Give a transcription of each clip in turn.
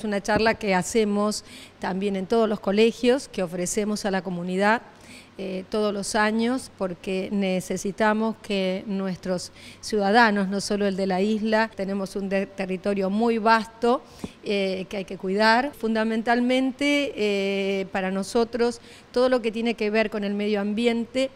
Es una charla que hacemos también en todos los colegios, que ofrecemos a la comunidad eh, todos los años, porque necesitamos que nuestros ciudadanos, no solo el de la isla, tenemos un territorio muy vasto eh, que hay que cuidar. Fundamentalmente eh, para nosotros todo lo que tiene que ver con el medio ambiente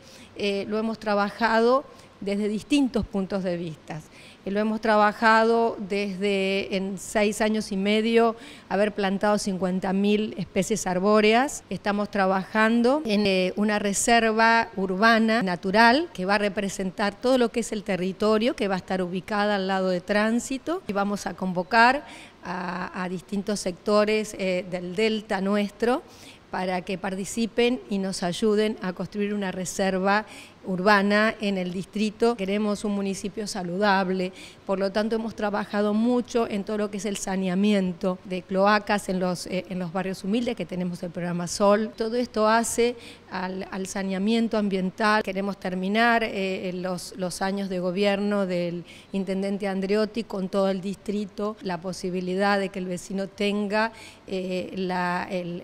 lo hemos trabajado desde distintos puntos de vista. Eh, lo hemos trabajado desde en seis años y medio haber plantado 50.000 especies arbóreas. Estamos trabajando en eh, una reserva urbana natural que va a representar todo lo que es el territorio, que va a estar ubicada al lado de tránsito y vamos a convocar a, distintos sectores eh, del delta nuestro para que participen y nos ayuden a construir una reserva urbana en el distrito. Queremos un municipio saludable, por lo tanto hemos trabajado mucho en todo lo que es el saneamiento de cloacas en los, eh, en los barrios humildes, que tenemos el programa SOL. Todo esto hace al, saneamiento ambiental. Queremos terminar eh, los, los años de gobierno del intendente Andreotti con todo el distrito, la posibilidad de que el vecino tenga eh,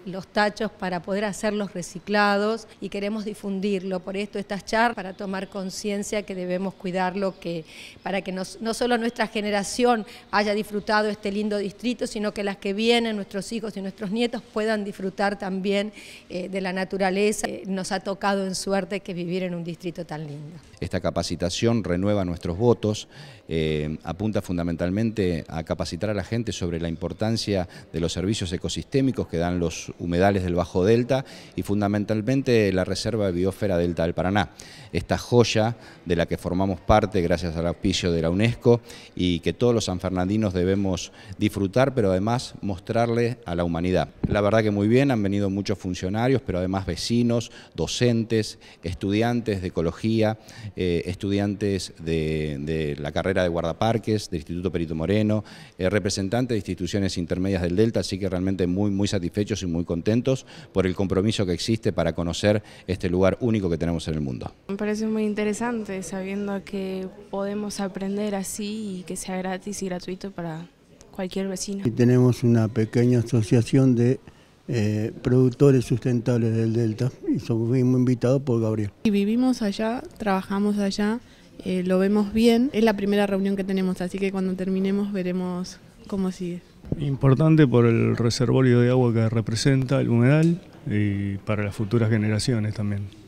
los tachos para poder hacerlos reciclados y queremos difundirlo. Por esto estas charlas para tomar conciencia que debemos cuidarlo, que, para que no solo nuestra generación haya disfrutado este lindo distrito, sino que las que vienen, nuestros hijos y nuestros nietos, puedan disfrutar también eh, de la naturaleza. nos ha tocado en suerte que vivir en un distrito tan lindo. Esta capacitación renueva nuestros votos, eh, apunta fundamentalmente a capacitar a la gente sobre la importancia de los servicios ecosistémicos que dan los humedales del Bajo Delta y fundamentalmente la Reserva de Biosfera Delta del Paraná esta joya de la que formamos parte gracias al auspicio de la UNESCO y que todos los sanfernandinos debemos disfrutar, pero además mostrarle a la humanidad. La verdad que muy bien, han venido muchos funcionarios, pero además vecinos, docentes, estudiantes de ecología, eh, estudiantes de, la carrera de guardaparques, del Instituto Perito Moreno, eh, representantes de instituciones intermedias del Delta, así que realmente muy, muy satisfechos y muy contentos por el compromiso que existe para conocer este lugar único que tenemos en el mundo. Me parece muy interesante sabiendo que podemos aprender así y que sea gratis y gratuito para cualquier vecino. Y tenemos una pequeña asociación de eh, productores sustentables del Delta y somos invitados por Gabriel. Y vivimos allá, trabajamos allá, eh, lo vemos bien. Es la primera reunión que tenemos, así que cuando terminemos veremos cómo sigue. Importante por el reservorio de agua que representa el humedal y para las futuras generaciones también.